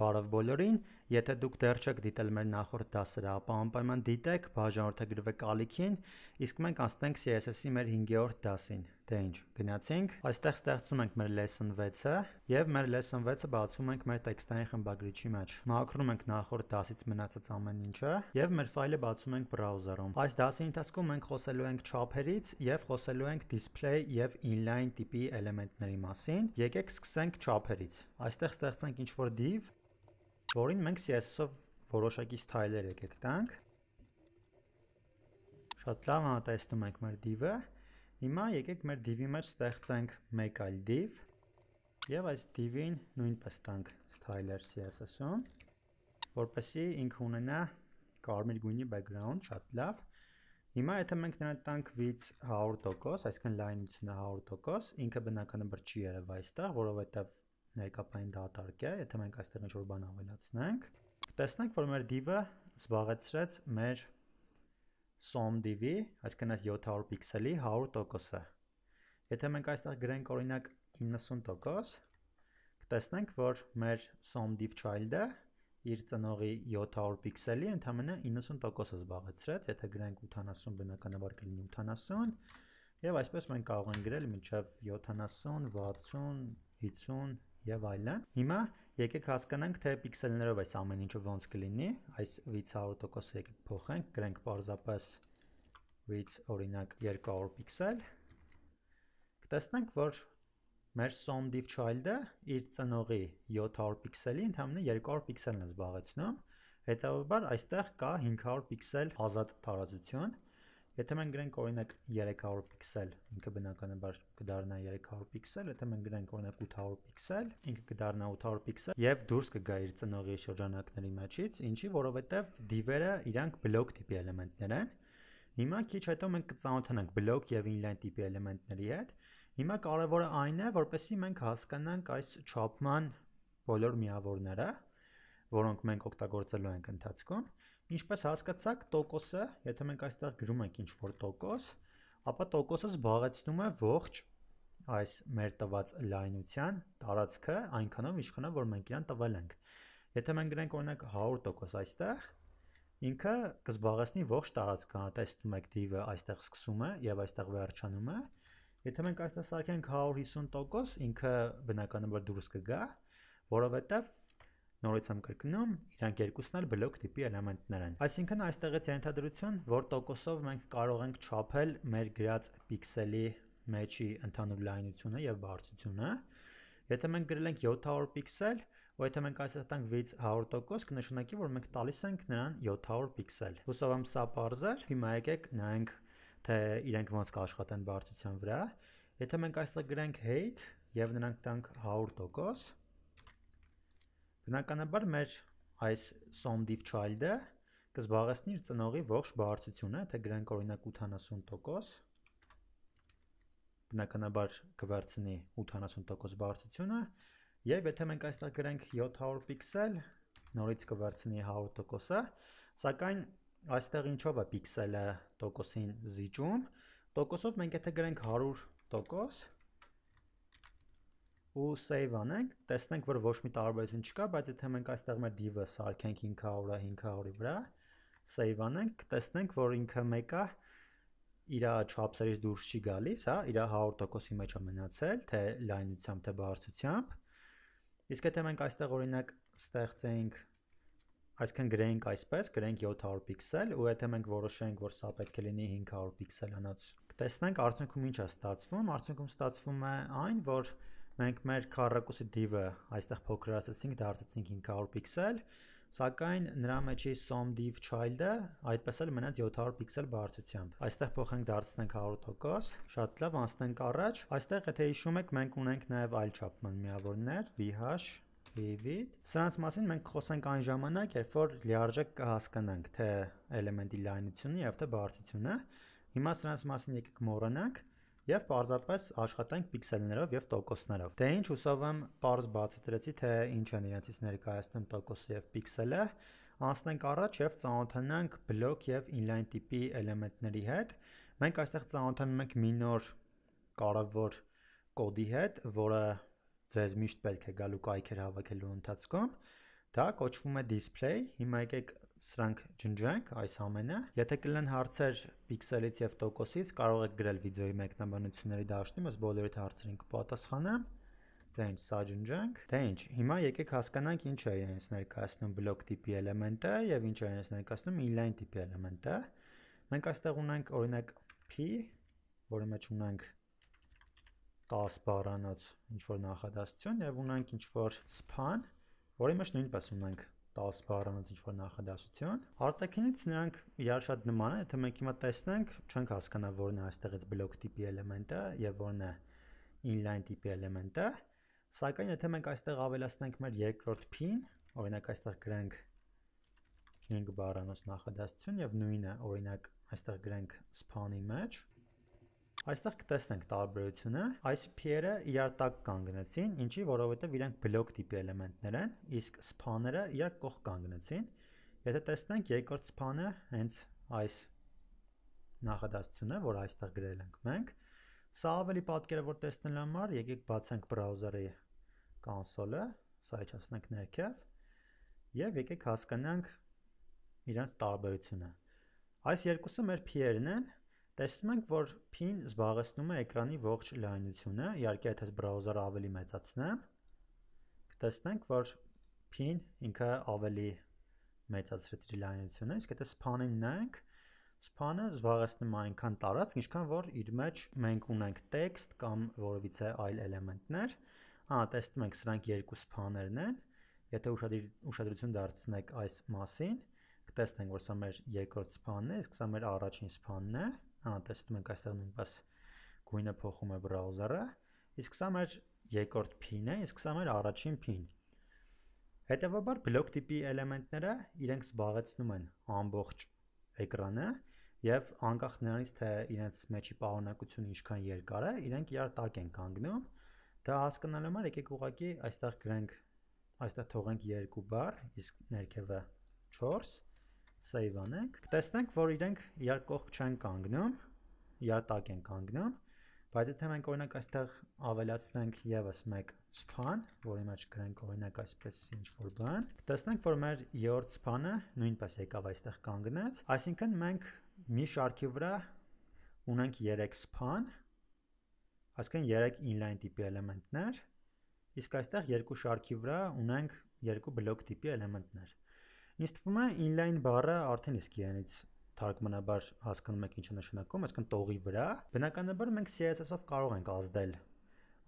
Բարև բոլորին։ Եթե դուք դեռ չեք դիտել մեր նախորդ դասերը, ապա անպայման դիտեք, բաժանորդագրվեք ալիքին, իսկ մենք անցնենք CSS-ի մեր 5-րդ դասին։ Դե ինչ, գնացինք։ Այստեղ ստեղծում ենք մեր lesson 6-ը եւ մեր lesson 6-ը բացում ենք մեր տեքստային խմբագրիչի մեջ։ Մաքրում ենք նախորդ դասից մնացած ամեն ինչը եւ մեր ֆայլը բացում ենք բրաուզերում։ Այս դասի ընթացքում մենք խոսելու ենք չափերից եւ խոսելու ենք display եւ inline տիպի էլեմենտների մասին։ Եկեք սկսենք չափերից։ Այստեղ ստեղծենք ինչ-որ div որին մենք CSS-ով որոշակի սթայլեր եկեք տանք։ Շատ լավ, հա տեսնում եք մեր div-ը։ Հիմա եկեք մեր div-ի մեջ ստեղծենք մեկ այլ div եւ այս div-ին նույնպես տանք styler CSS-ում, որպեսզի ինքը ունենա կարմիր գույնի background, շատ լավ։ Հիմա եթե մենք նրան տանք width 100%, այսինքն line-ից 100%, ինքը բնականաբար չի երևա այստեղ, որովհետև ներկապային դատարկ է, եթե մենք այստեղ ինչ-որ բան ավելացնենք, կտեսնենք, որ մեր div-ը զբաղեցրեց մեր som div-ի, այսինքն այս 700 pixel-ի 100%-ը։ Եթե մենք այստեղ գրենք օրինակ 90%, կտեսնենք, որ մեր som div child-ը իր ծնողի 700 pixel-ի ընդամենը 90%-ը զբաղեցրեց, եթե գրենք 80, բնականաբար կլինի 80, եւ այսպես մենք կարող ենք գրել մինչեւ 70, 60, 50 եւ այլն։ Հիմա եկեք հասկանանք, թե պիքսելներով այս ամեն ինչը ոնց կլինի։ Այս 600% եկեք փոխենք, գրենք պարզապես 6 օրինակ 200 պիքսել։ Կտեսնենք, որ մեր sum div child-ը իր ծնողի 700 պիքսելի ընդհանրապես 200 պիքսելն է զբաղեցնում։ Հետևաբար այստեղ կա 500 պիքսել ազատ տարածություն Եթե մենք գրենք օրինակ 300 պիքսել, ինքը բնականաբար կդառնա 300 պիքսել, եթե մենք գրենք օրինակ 800 պիքսել, ինքը կդառնա 800 պիքսել եւ դուրս կգա իր ծնողի շրջանակների մեջից, ինչի որովհետեւ div-երը իրանք բլոկ տիպի էլեմենտներ են։ Հիմա քիչ հետո մենք կծանոթանանք բլոկ եւ inline տիպի էլեմենտների հետ։ Հիմա կարևորը այն է, որպեսզի մենք հասկանանք այս չափման բոլոր միավորները, որոնք մենք օգտագործելու ենք ընթացքում Ինչպես հասկացաք, տոկոսը, եթե մենք այստեղ գրում ենք ինչ-որ տոկոս, ապա տոկոսը զբաղեցնում է ողջ այս մեր տված լայնության տարածքը այնքանով ինչքանով որ մենք իրան տվել ենք։ Եթե մենք գրենք օրինակ 100% այստեղ, ինքը կզբաղեցնի ողջ տարածքը, տեսնում եք div-ը այստեղ սկսում է եւ այստեղ վերջանում է։ Եթե մենք այստեղ սարքենք 150%, ինքը բնականաբար դուրս կգա, որովհետեւ Նորից եմ կրկնում, իրանք երկուսն էլ բլոկ տիպի էլեմենտներ են։ Այսինքն այստեղից ենթադրություն, որ տոկոսով մենք կարող ենք չափել մեր գրած պիքսելի մեջի ընդհանուր լայնությունը եւ բարձրությունը։ Եթե մենք գրել ենք 700 պիքսել, ու եթե մենք այս հատանք 600% կնշանակի, որ մենք տալիս ենք նրան 700 պիքսել։ Հուսով եմ սա բարձր է։ Հիմա եկեք նայենք, թե իրենք ոնց կաշխատեն բարձրության վրա։ Եթե մենք այստեղ գրենք height եւ նրանք տանք 100%, Բնականաբար մեր այս SOMDIV child-ը կզբաղեցնի իր ծնողի ողջ բարձությունը, թե գրանք օրինակ 80%, բնականաբար կվերցնի 80% բարձությունը, եւ եթե մենք այստեղ գրանք 700 պիքսել, նորից կվերցնի 100%-ը, սակայն այստեղ ինչով է պիքսելը տոկոսին զիջում, տոկոսով մենք եթե գրանք 100%, ու save անենք, տեսնենք, որ ոչ մի տարբերություն չկա, բայց եթե մենք այստեղ մեր div-ը սարքենք 500-ը 500-ի վրա, save անենք, կտեսնենք, որ ինքը մեկը իր չափսերից դուրս չի գալիս, հա, իր 100%-ի մեջ է մնացել, թե լայնությամբ, թե բարձրությամբ։ Իսկ եթե մենք այստեղ օրինակ ստեղծենք այսինքն գրենք այսպես, գրենք 700 պիքսել ու եթե մենք որոշենք, որ սա պետք է լինի 500 պիքսել անած, կտեսնենք արդյունքում ինչ է ստացվում, արդյունքում ստացվում է այն, որ Մենք մեր քառակուսի div-ը այստեղ փոքրացրեցինք, դարձրեցինք 500 պիքսել, սակայն նրա մեջի som div child-ը այդպես էլ մնաց 700 պիքսել բարձրությամբ։ Այստեղ փոխենք դարձնենք 100%, շատ լավ, անցնենք առաջ։ Այստեղ եթե հիշում եք, մենք ունենք նաև այլ չափման միավորներ vh David։ Սրանց մասին մենք խոսենք այն ժամանակ, երբ որ լիարժեք կհասկանանք թե էլեմենտի լայնությունը եւ թե բարձրությունը։ Հիմա սրանց մասին եկեք մոռանանք եւ պարզապես աշխատենք պիքսելներով եւ տոկոսներով։ Դե ինչ հուսով եմ պարզ բացատրեցի թե ինչ են իրենցից ներկայացնում տոկոսը եւ պիքսելը։ Անցնենք առաջ եւ ծանոթանանք բլոկ եւ inline տիպի էլեմենտների հետ։ Մենք այստեղ ծանոթանում ենք մի նոր կարևոր կոդի հետ, որը ձեզ միշտ պետք է գալու կայքեր հավաքելու ընթացքում։ Դա կոչվում է display։ Հիմա եկեք սրանք ջնջենք այս ամենը։ Եթե կլինեն հարցեր Pixel-ից եւ տոկոսից, կարող եք գրել վիդեոյի մեկնաբանությունների դաշտում, ես բոլորիդ հարցերին կպատասխանեմ։ Դե ինչ, սա ջնջենք։ Դե ինչ, հիմա եկեք հասկանանք ինչ է իրենց ներկայացնում բլոկ տիպի էլեմենտը եւ ինչ է իրենց ներկայացնում inline տիպի էլեմենտը։ Մենք այստեղ ունենք օրինակ p, որի մեջ ունենք 10 բառանոց ինչ որ նախադասություն եւ ունենք ինչ որ span, որի մեջ նույնպես ունենք 10 բառանոց ինչ որ նախադասություն։ Արտաքինից նրանք իրար շատ նման են, եթե մենք հիմա տեսնենք, չենք հասկանա որն է այստեղից բլոկ տիպի էլեմենտը եւ որն է inline տիպի էլեմենտը, սակայն եթե մենք այստեղ ավելացնենք մեր երկրորդ pin, օրինակ այստեղ գրենք 5 բառանոց նախադասություն եւ նույնը օրինակ այստեղ գրենք span-ի մեջ, Այստեղ կտեսնենք տարբերությունը։ Այս peer-ը իրար տակ կանգնեցին, ինչի որովհետև իրենք բլոկ տիպի էլեմենտներ են, իսկ span-երը իրար կող կանգնեցին։ Եթե տեսնենք երկրորդ span-ը հենց այս նախադասությունը, որ այստեղ գրել ենք մենք, սա ավելի պատկերավոր տեսնելու համար եկեք բացենք browser-ի կոնսոլը, սա իջացնենք ներքև եւ եկեք հասկանանք իրենց տարբերությունը։ Այս երկուսը մեր peer-ն են, Տեսնում ենք, որ pin զբաղեցնում է էկրանի ողջ լայնությունը, իհարկե եթե բրաուզերը ավելի մեծացնեմ, կտեսնենք, որ pin ինքը ավելի մեծացրեց իր լայնությունը, իսկ եթե span-ին նայենք, span-ը զբաղեցնում է այնքան տարածք, ինչքան որ իր մեջ մենք ունենք տեքստ կամ որևիցե այլ էլեմենտներ։ Ահա, տեսնում ենք, սրանք երկու span-երն են։ Եթե ուշադիր ուշադրություն դարձնեք այս մասին, կտեսնենք, որ սա մեր երկրորդ span-ն է, իսկ սա մեր առաջին span-ն է։ Հա, տեսնում ենք այստեղ նույնպես գույնը փոխում է բրաուզերը, իսկ սա մեր երկրորդ pin է, իսկ սա մեր առաջին pin։ Հետևաբար բլոկ տիպի էլեմենտները իրենք զբաղեցնում են ամբողջ էկրանը եւ անկախ նրանից թե իրենց մեջի պահանակությունը ինչքան երկար է, իրենք իրար տակ են կանգնում։ Դա հասկանալու համար եկեք ուղղակի այստեղ գրենք, այստեղ թողենք 2 բառ, իսկ ներքևը 4 save անենք, կտեսնենք, որ իրենք երկող չեն կանգնում, յարտակ են կանգնում, բայց եթե մենք օրինակ այստեղ ավելացնենք եւս մեկ սփան, որի մեջ գրենք օրինակ այսպես ինչ որ բան, կտեսնենք, որ մեր երրորդ սփանը նույնպես եկավ այստեղ կանգնեց, այսինքն մենք մի շարքի վրա ունենք 3 սփան, այսինքն 3 inline տիպի էլեմենտներ, իսկ այստեղ երկու շարքի վրա ունենք երկու բլոկ տիպի էլեմենտներ։ Ինձ թվում է inline բառը արդեն իսկ իրանից թարգմանաբար հասկանում եք ինչը նշանակում, այսինքն տողի վրա։ Բնականաբար մենք CSS-ով կարող ենք ազդել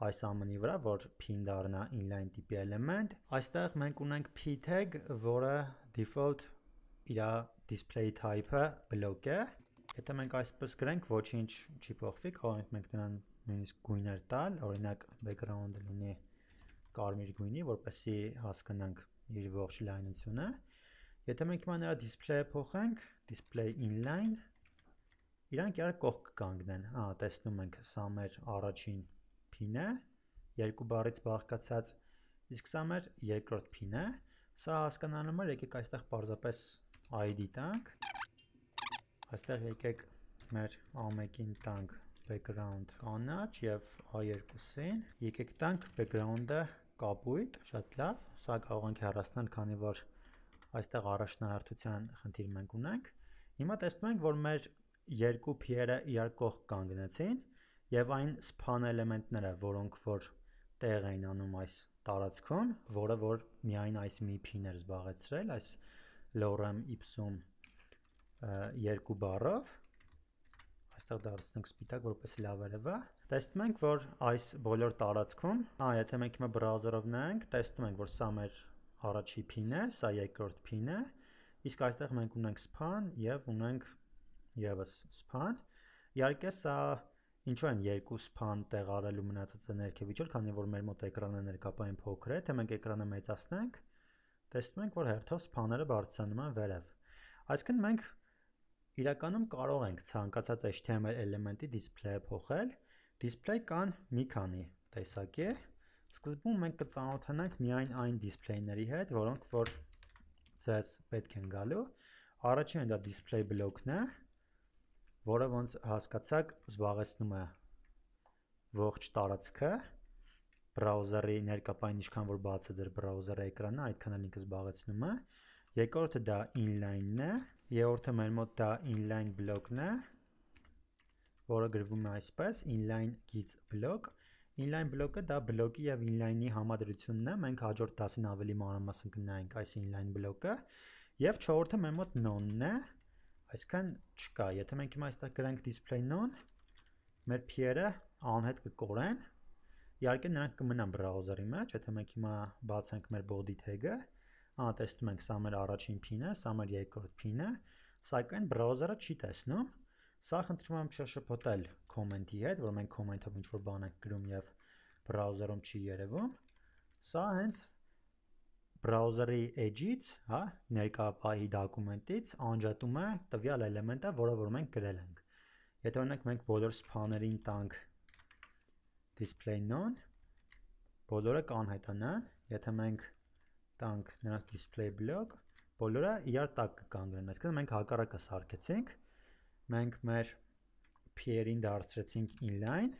այս ամենի վրա, որ pin դառնա inline տիպի էլեմենտ։ Այստեղ մենք ունենք p tag, որը default իր display type-ը բլոկ է։ Եթե մենք այսպես գրենք, ոչինչ չի փոխվի, կարող ենք մենք նրան նույնիսկ գույներ տալ, օրինակ background-ը լինի կարմիր գույնի, որպեսզի հասկանանք իր ողջ լայնությունը։ Եթե մենք հիմա նրա display-ը փոխենք, display inline, իրանք իրար կողք կանգնեն։ Հա, տեսնում ենք, սա մեր առաջին pin է, երկու բառից բաղկացած, իսկ սա մեր երկրորդ pin է։ Սա հասկանալու մեր, եկեք այստեղ parzapes ID տանք։ Այստեղ եկեք մեր A1-ին տանք background կանաչ եւ A2-ին։ Եկեք տանք background-ը կապույտ, շատ լավ։ Սա կարող ենք հեռացնել, քանի որ այստեղ առաջնահերթության խնդիր մենք ունենք։ Հիմա տեսնում ենք, որ մեր երկու փիերը իրար կողք կանգնեցին եւ այն սփան էլեմենտները, որոնք որ տեղ էին անում այս տարածքում, որը որ միայն այս մի փին էր զբաղեցրել, այս lorem ipsum երկու բառով այստեղ դարձնենք սպիտակ, որպես լավ երևա։ Տեսնում ենք, որ այս բոլոր տարածքում, հա, եթե մենք հիմա բրաուզերով նայենք, տեսնում ենք, որ սա մեր առաջի pin է, սա երկրորդ pin է, իսկ այստեղ մենք ունենք span եւ ունենք եւս span։ Իհարկե սա ինչու են երկու span տեղ արելու մնացած ներքևիճը, քանի որ մեր մոտ էկրանը ներկապային փոքր է, թե մենք էկրանը մեծացնենք, տեսնում ենք, որ հերթով սփաները բարձրանում են վերև։ Այսինքն մենք իրականում կարող ենք ցանկացած HTML էլեմենտի դիսպլեյը փոխել։ Դիսպլեյ կան մի քանի տեսակ է։ Ա, Սկզբում մենք կծանոթանանք միայն այն դիսպլեյների հետ, որոնք որ ձեզ պետք են գալու։ Առաջինը դա display block-ն է, որը ոնց հասկացաք զբաղեցնում է ողջ տարածքը բրաուզերի ներկապային ինչքան որ բաց է դեր բրաուզերի էկրանը, այդքան էլ ինքը զբաղեցնում է։ Երկրորդը դա inline-ն է, երրորդը մեր մոտ դա inline block-ն է, որը գրվում է այսպես inline git block-ը Inline բլոկը դա բլոկի եւ inline-ի համադրությունն է։ Մենք հաջորդ դասին ավելի մանրամասն կնայենք այս inline բլոկը։ Եվ 4-ը մեր մոտ none-ն է, այսինքն չկա։ Եթե մենք հիմա այստեղ գրենք display none, մեր peer-ը անհետ կկորեն։ Իհարկե նրանք կմնան browser-ի մեջ, եթե մենք հիմա բացենք մեր body tag-ը, ահա տեսնում ենք սա մեր առաջին pin-ը, սա մեր երկրորդ pin-ը, սակայն browser-ը չի տեսնում։ Սա խնդրում եմ չշփոթել comment-ի հետ, որ մենք comment-ով ինչ որ բան ենք գրում եւ browser-ում չի երևում, սա հենց browser-ի edge-ից, հա, ներկայապահի document-ից անջատում է տվյալ էլեմենտը, որը որ մենք գրել ենք։ Եթե օրինակ մենք բոլոր սփաներին տանք display none, բոլորը կանհետանան, եթե մենք տանք նրանց display block, բոլորը իրար տակ կկանգնեն։ Այսինքն մենք հակառակը սարքեցինք։ Մենք մեր peer-ին դարձրեցինք inline,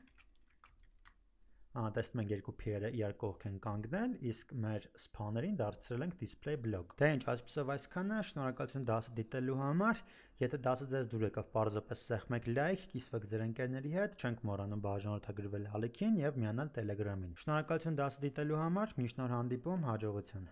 տեսնում ենք երկու peer-ը իրար կողք են կանգնել, իսկ մեր spanner-ին դարձրել ենք display block։ Դե ինչ, այսպեսով այսքանը, շնորհակալություն դասը դիտելու համար։ Եթե դասը ձեզ դուր եկավ, պարզապես սեղմեք like, կիսվեք ձեր ընկերների հետ, չենք մոռանում բաժանորդագրվել հալիքին եւ միանալ Telegram-ին։ Շնորհակալություն դասը դիտելու համար, միշտ նոր հանդիպում, հաջողություն։